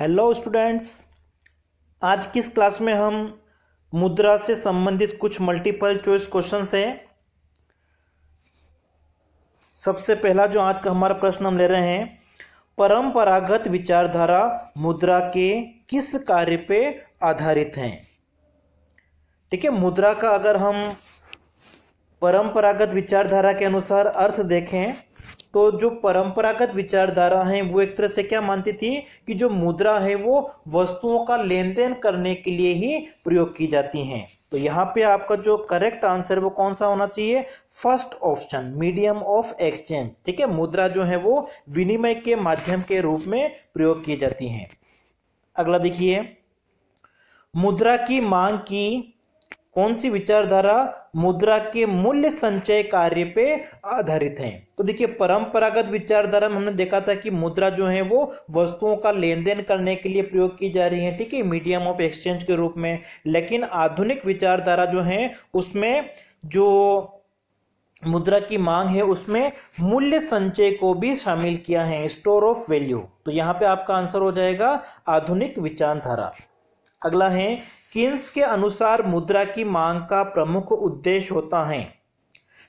hello students आज की इस क्लास में हम मुद्रा से संबंधित कुछ मल्टीपल चॉइस क्वेश्चन है सबसे पहला जो आज का हमारा प्रश्न हम ले रहे हैं परंपरागत विचारधारा मुद्रा के किस कार्य पे आधारित हैं ठीक है मुद्रा का अगर हम परंपरागत विचारधारा के अनुसार अर्थ देखें तो जो परंपरागत विचारधारा है वो एक तरह से क्या मानती थी कि जो मुद्रा है वो वस्तुओं का लेन देन करने के लिए ही प्रयोग की जाती है तो यहाँ पे आपका जो करेक्ट आंसर वो कौन सा होना चाहिए first option medium of exchange ठीक है मुद्रा जो है वो विनिमय के माध्यम के रूप में प्रयोग की जाती है अगला देखिए मुद्रा की मांग की कौन सी विचारधारा मुद्रा के मूल्य संचय कार्य पे आधारित हैं तो देखिए परंपरागत विचारधारा में हमने देखा था कि मुद्रा जो है वो वस्तुओं का लेन देन करने के लिए प्रयोग की जा रही है ठीक है मीडियम ऑफ एक्सचेंज के रूप में लेकिन आधुनिक विचारधारा जो है उसमें जो मुद्रा की मांग है उसमें मूल्य संचय को भी शामिल किया है स्टोर ऑफ वैल्यू तो यहाँ पे आपका आंसर हो जाएगा आधुनिक विचारधारा अगला है किन्स के अनुसार मुद्रा की मांग का प्रमुख उद्देश्य होता है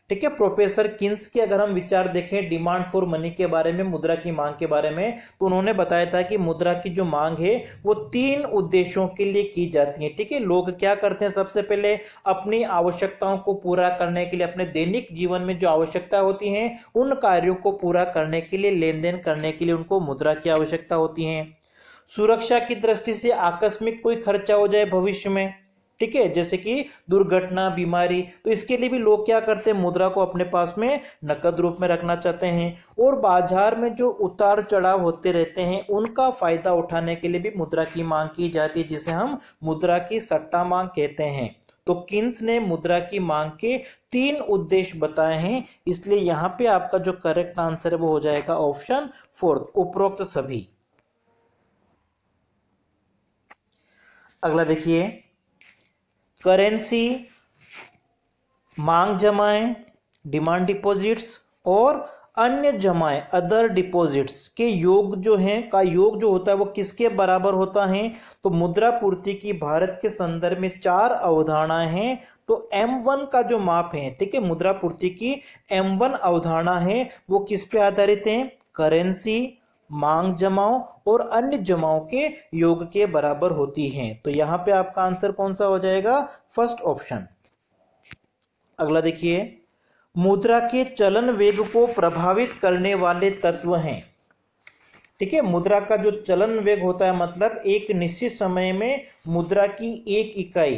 ठीक है प्रोफेसर किन्स की अगर हम विचार देखें डिमांड फॉर मनी के बारे में मुद्रा की मांग के बारे में तो उन्होंने बताया था कि मुद्रा की जो मांग है वो तीन उद्देश्यों के लिए की जाती है ठीक है लोग क्या करते हैं सबसे पहले अपनी आवश्यकताओं को पूरा करने के लिए अपने दैनिक जीवन में जो आवश्यकता होती है उन कार्यों को पूरा करने के लिए लेन देन करने के लिए उनको मुद्रा की आवश्यकता होती है सुरक्षा की दृष्टि से आकस्मिक कोई खर्चा हो जाए भविष्य में ठीक है जैसे कि दुर्घटना बीमारी तो इसके लिए भी लोग क्या करते हैं मुद्रा को अपने पास में नकद रूप में रखना चाहते हैं और बाजार में जो उतार चढ़ाव होते रहते हैं उनका फायदा उठाने के लिए भी मुद्रा की मांग की जाती है जिसे हम मुद्रा की सट्टा मांग कहते हैं तो किन्स ने मुद्रा की मांग के तीन उद्देश्य बताए हैं इसलिए यहाँ पे आपका जो करेक्ट आंसर है वो हो जाएगा ऑप्शन फोर्थ उपरोक्त सभी अगला देखिए करेंसी मांग जमाएं डिमांड डिपॉजिट्स और अन्य जमाएं अदर डिपॉजिट्स के योग जो हैं का योग जो होता है वो किसके बराबर होता है तो मुद्रा पूर्ति की भारत के संदर्भ में चार अवधारणाएं हैं तो M1 का जो माप है ठीक है मुद्रा पूर्ति की M1 अवधारणा है वो किस पे आधारित है करेंसी मांग जमाओं और अन्य जमाओं के योग के बराबर होती हैं तो यहां पे आपका आंसर कौन सा हो जाएगा फर्स्ट ऑप्शन अगला देखिए मुद्रा के चलन वेग को प्रभावित करने वाले तत्व हैं ठीक है मुद्रा का जो चलन वेग होता है मतलब एक निश्चित समय में मुद्रा की एक इकाई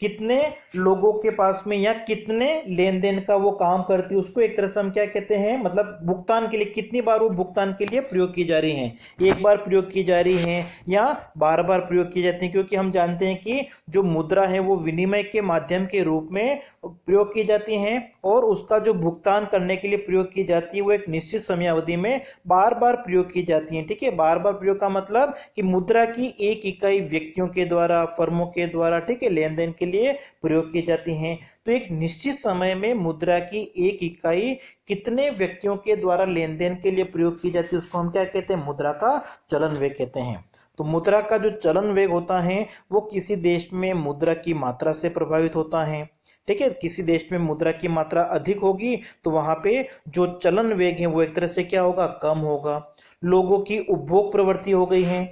कितने लोगों के पास में या कितने लेन देन का वो काम करती है उसको एक तरह से हम क्या कहते हैं मतलब भुगतान के लिए कितनी बार वो भुगतान के लिए प्रयोग की जा रही हैं एक बार प्रयोग की जा रही हैं या बार बार प्रयोग की जाती हैं क्योंकि हम जानते हैं कि जो मुद्रा है वो विनिमय के माध्यम के रूप में प्रयोग की जाती हैं और उसका जो भुगतान करने के लिए प्रयोग की जाती है वो एक निश्चित समयावधि में बार बार प्रयोग की जाती है ठीक है बार बार प्रयोग का मतलब कि मुद्रा की एक इकाई व्यक्तियों के द्वारा फर्मों के द्वारा ठीक है लेन देन के लिए प्रयोग की जाती हैं तो एक निश्चित समय में मुद्रा की एक इकाई कितने व्यक्तियों के द्वारा लेन देन के लिए प्रयोग की जाती है उसको हम क्या कहते हैं मुद्रा का चलन वेग कहते हैं तो मुद्रा का जो चलन वेग होता है वो किसी देश में मुद्रा की मात्रा से प्रभावित होता है ठीक है किसी देश में मुद्रा की मात्रा अधिक होगी तो वहां पे जो चलन वेग है वो एक तरह से क्या होगा कम होगा लोगों की उपभोग प्रवृत्ति हो गई है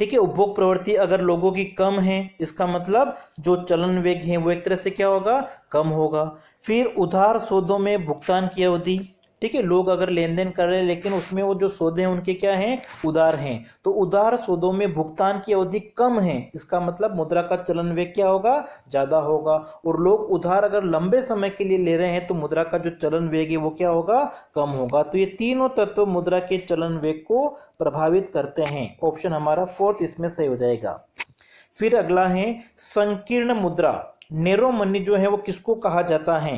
ठीक है उपभोग प्रवृत्ति अगर लोगों की कम है इसका मतलब जो चलन वेग है वो एक तरह से क्या होगा कम होगा फिर उधार सौदों में भुगतान की अवधि ठीक है लोग अगर लेन देन कर रहे हैं लेकिन उसमें वो जो सौदे हैं उनके क्या हैं उदार हैं तो उदार सौदों में भुगतान की अवधि कम है इसका मतलब मुद्रा का चलन वेग क्या होगा ज़्यादा होगा और लोग उधार अगर लंबे समय के लिए ले रहे हैं तो मुद्रा का जो चलन वेग है वो क्या होगा कम होगा तो ये तीनों तत्व मुद्रा के चलन वेग को प्रभावित करते हैं ऑप्शन हमारा फोर्थ इसमें सही हो जाएगा फिर अगला है संकीर्ण मुद्रा नेरो मनी जो है वो किसको कहा जाता है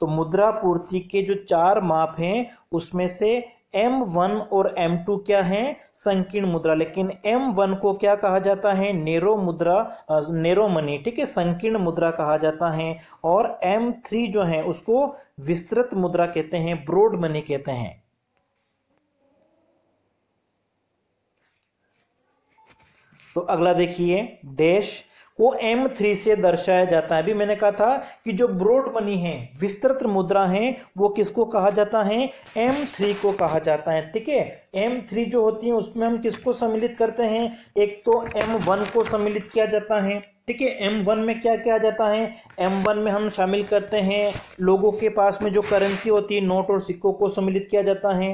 तो मुद्रा पूर्ति के जो चार माप हैं उसमें से एम वन और एम टू क्या है संकीर्ण मुद्रा लेकिन एम वन को क्या कहा जाता है नेरो मुद्रा नेरो मनी ठीक है संकीर्ण मुद्रा कहा जाता है और एम थ्री जो है उसको विस्तृत मुद्रा कहते हैं ब्रोड मनी कहते हैं तो अगला देखिए देश को M3 से दर्शाया जाता है अभी मैंने कहा था कि जो ब्रोड मनी है विस्तृत मुद्रा है वो किसको कहा जाता है M3 को कहा जाता है ठीक है M3 जो होती है उसमें हम किसको सम्मिलित करते हैं एक तो M1 को सम्मिलित किया जाता है ठीक है एम वन में क्या किया जाता है एम वन में हम शामिल करते हैं लोगों के पास में जो करेंसी होती है नोट और सिक्कों को सम्मिलित किया जाता है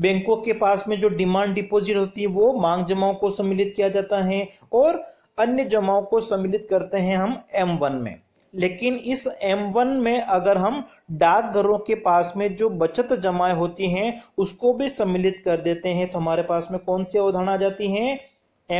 बैंकों के पास में जो डिमांड डिपॉजिट होती है वो मांग जमाओं को सम्मिलित किया जाता है और अन्य जमाओं को सम्मिलित करते हैं हम M1 में लेकिन इस M1 में अगर हम डाकघरों के पास में जो बचत जमाएं होती हैं उसको भी सम्मिलित कर देते हैं तो हमारे पास में कौन सी अवधारणा आ जाती हैं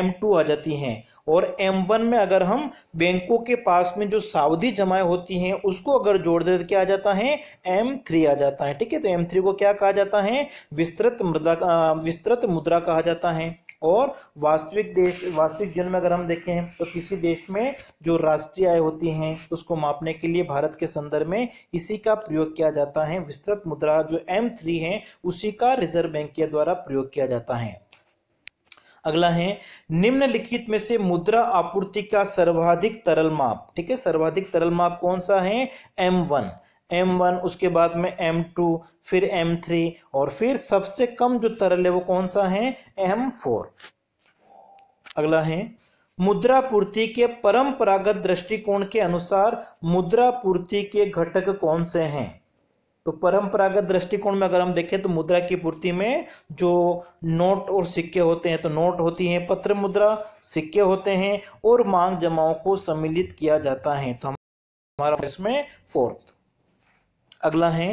M2 आ जाती हैं और M1 में अगर हम बैंकों के पास में जो सावधि जमाएं होती हैं उसको अगर जोड़ देते क्या आ जाता है M3 आ जाता है ठीक है तो M3 को क्या कहा जाता है विस्तृत मुद्रा विस्तृत मुद्रा कहा जाता है और वास्तविक देश वास्तविक जन्म अगर हम देखें तो किसी देश में जो राष्ट्रीय आय होती हैं उसको मापने के लिए भारत के संदर्भ में इसी का प्रयोग किया जाता है विस्तृत मुद्रा जो एम थ्री है उसी का रिजर्व बैंक के द्वारा प्रयोग किया जाता है अगला है निम्नलिखित में से मुद्रा आपूर्ति का सर्वाधिक तरल माप ठीक है सर्वाधिक तरल माप कौन सा है एम वन एम वन उसके बाद में एम टू फिर एम थ्री और फिर सबसे कम जो तरल है वो कौन सा है एम फोर अगला है मुद्रा पूर्ति के परंपरागत दृष्टिकोण के अनुसार मुद्रा पूर्ति के घटक कौन से हैं तो परंपरागत दृष्टिकोण में अगर हम देखें तो मुद्रा की पूर्ति में जो नोट और सिक्के होते हैं तो नोट होती है पत्र मुद्रा सिक्के होते हैं और मांग जमाओं को सम्मिलित किया जाता है तो हमारा इसमें फोर्थ अगला है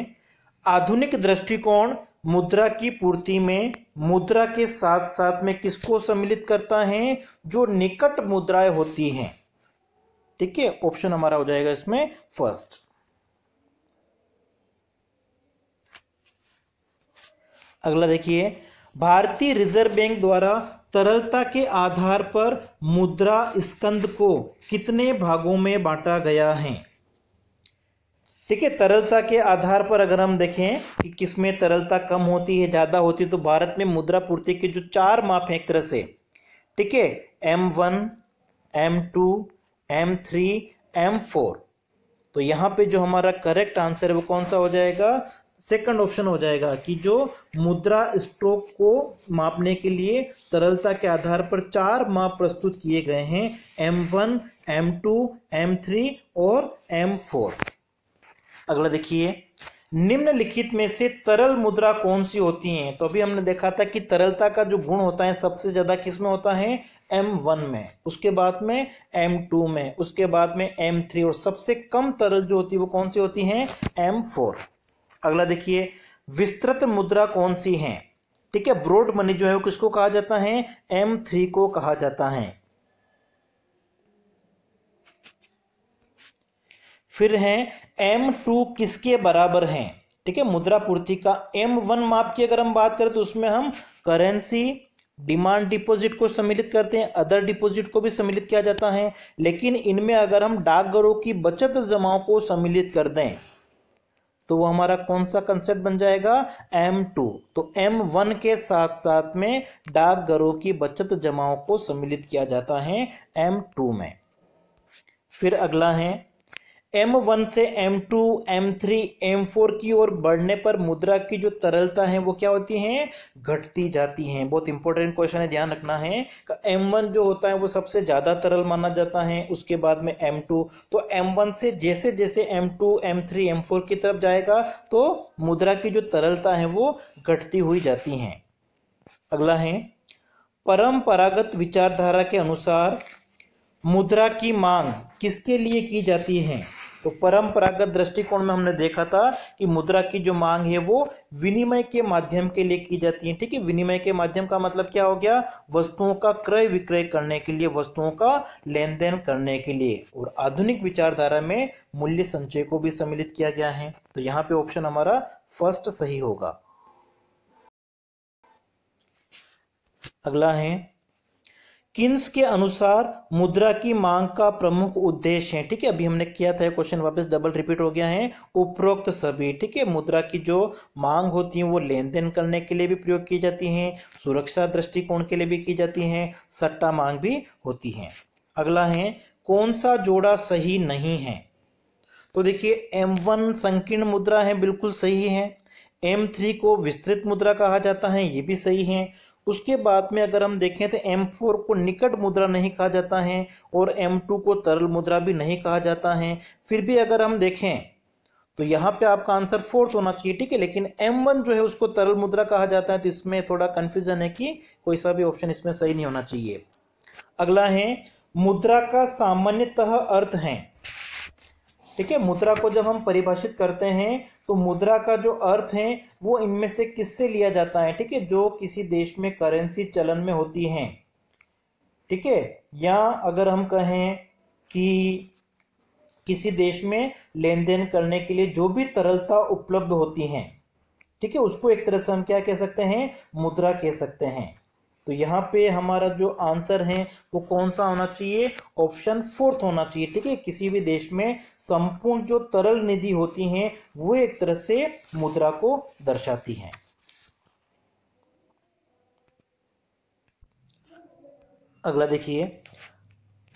आधुनिक दृष्टिकोण मुद्रा की पूर्ति में मुद्रा के साथ साथ में किसको सम्मिलित करता है जो निकट मुद्राएं होती हैं ठीक है ऑप्शन हमारा हो जाएगा इसमें फर्स्ट अगला देखिए भारतीय रिजर्व बैंक द्वारा तरलता के आधार पर मुद्रा स्कंद को कितने भागों में बांटा गया है ठीक है तरलता के आधार पर अगर हम देखें कि किसमें तरलता कम होती है ज़्यादा होती है तो भारत में मुद्रा पूर्ति के जो चार माप हैं एक तरह से ठीक है M one M two M three M four तो यहाँ पे जो हमारा करेक्ट आंसर है वो कौन सा हो जाएगा सेकंड ऑप्शन हो जाएगा कि जो मुद्रा स्ट्रोक को मापने के लिए तरलता के आधार पर चार माप प्रस्तुत किए गए हैं M one M two M three और एम फोर अगला देखिए निम्नलिखित में से तरल मुद्रा कौन सी होती हैं तो अभी हमने देखा था कि तरलता का जो गुण होता है सबसे ज्यादा किस में होता है M1 में उसके बाद में M2 में उसके बाद में M3 और सबसे कम तरल जो होती है वो कौन सी होती है M4 अगला देखिए विस्तृत मुद्रा कौन सी है ठीक है ब्रोड मनी जो है वो किसको कहा जाता है थ्री को कहा जाता है फिर है एम टू किसके बराबर है ठीक है मुद्रा पूर्ति का एम वन माप की अगर हम बात करें तो उसमें हम करेंसी डिमांड डिपॉजिट को सम्मिलित करते हैं अदर डिपॉजिट को भी सम्मिलित किया जाता है लेकिन इनमें अगर हम डाकघरों की बचत जमाओं को सम्मिलित कर दें तो वो हमारा कौन सा कंसेप्ट बन जाएगा M2 तो M1 के साथ साथ में डाकघरों की बचत जमाओं को सम्मिलित किया जाता है M2 में फिर अगला है एम वन से M M two three M four की ओर बढ़ने पर मुद्रा की जो तरलता है वो क्या होती है घटती जाती है बहुत इंपॉर्टेंट क्वेश्चन है ध्यान रखना है एम वन जो होता है वो सबसे ज़्यादा तरल माना जाता है उसके बाद में एम टू तो एम वन से जैसे जैसे M M two three M four की तरफ जाएगा तो मुद्रा की जो तरलता है वो घटती हुई जाती है अगला है परंपरागत विचारधारा के अनुसार मुद्रा की मांग किसके लिए की जाती है तो परंपरागत दृष्टिकोण में हमने देखा था कि मुद्रा की जो मांग है वो विनिमय के माध्यम के लिए की जाती है ठीक है विनिमय के माध्यम का मतलब क्या हो गया वस्तुओं का क्रय विक्रय करने के लिए वस्तुओं का लेन देन करने के लिए और आधुनिक विचारधारा में मूल्य संचय को भी सम्मिलित किया गया है तो यहाँ पे ऑप्शन हमारा फर्स्ट सही होगा अगला है किन्स के अनुसार मुद्रा की मांग का प्रमुख उद्देश्य है ठीक है अभी हमने किया था क्वेश्चन वापस डबल रिपीट हो गया है उपरोक्त सभी ठीक है मुद्रा की जो मांग होती है वो लेन देन करने के लिए भी प्रयोग की जाती है सुरक्षा दृष्टिकोण के लिए भी की जाती है सट्टा मांग भी होती है अगला है कौन सा जोड़ा सही नहीं है तो देखिए एम वन संकीर्ण मुद्रा है बिल्कुल सही है एम थ्री को विस्तृत मुद्रा कहा जाता है ये भी सही है उसके बाद में अगर हम देखें तो M4 को निकट मुद्रा नहीं कहा जाता है और M2 को तरल मुद्रा भी नहीं कहा जाता है फिर भी अगर हम देखें तो यहाँ पे आपका आंसर फोर्थ होना चाहिए ठीक है लेकिन M1 जो है उसको तरल मुद्रा कहा जाता है तो इसमें थोड़ा कन्फ्यूजन है कि कोई सा भी ऑप्शन इसमें सही नहीं होना चाहिए अगला है मुद्रा का सामान्यतः अर्थ है ठीक है मुद्रा को जब हम परिभाषित करते हैं तो मुद्रा का जो अर्थ है वो इनमें से किससे लिया जाता है ठीक है जो किसी देश में करेंसी चलन में होती है ठीक है या अगर हम कहें कि किसी देश में लेन देन करने के लिए जो भी तरलता उपलब्ध होती है ठीक है उसको एक तरह से हम क्या कह सकते हैं मुद्रा कह सकते हैं तो यहाँ पे हमारा जो आंसर है वो कौन सा होना चाहिए ऑप्शन फोर्थ होना चाहिए ठीक है किसी भी देश में संपूर्ण जो तरल निधि होती है वो एक तरह से मुद्रा को दर्शाती है अगला देखिए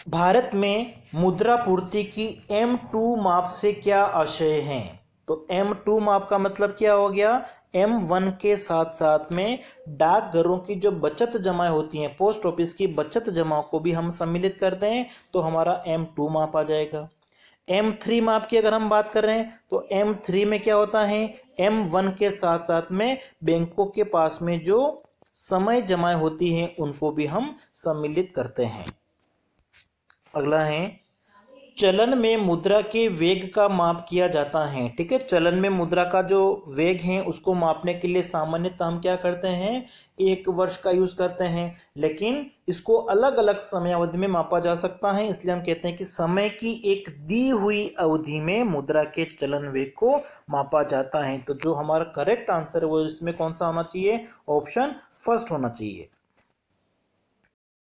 भारत में मुद्रा पूर्ति की एम टू माप से क्या आशय है तो एम टू माप का मतलब क्या हो गया एम वन के साथ साथ में डाकघरों की जो बचत जमाएं होती हैं पोस्ट ऑफिस की बचत जमाओं को भी हम सम्मिलित करते हैं तो हमारा एम टू माप आ जाएगा एम थ्री माप की अगर हम बात कर रहे हैं तो एम थ्री में क्या होता है एम वन के साथ साथ में बैंकों के पास में जो समय जमाएं होती हैं उनको भी हम सम्मिलित करते हैं अगला है चलन में मुद्रा के वेग का माप किया जाता है ठीक है चलन में मुद्रा का जो वेग है उसको मापने के लिए सामान्यतः हम क्या करते हैं एक वर्ष का यूज करते हैं लेकिन इसको अलग अलग समय अवधि में मापा जा सकता है इसलिए हम कहते हैं कि समय की एक दी हुई अवधि में मुद्रा के चलन वेग को मापा जाता है तो जो हमारा करेक्ट आंसर है वो इसमें कौन सा होना चाहिए ऑप्शन फर्स्ट होना चाहिए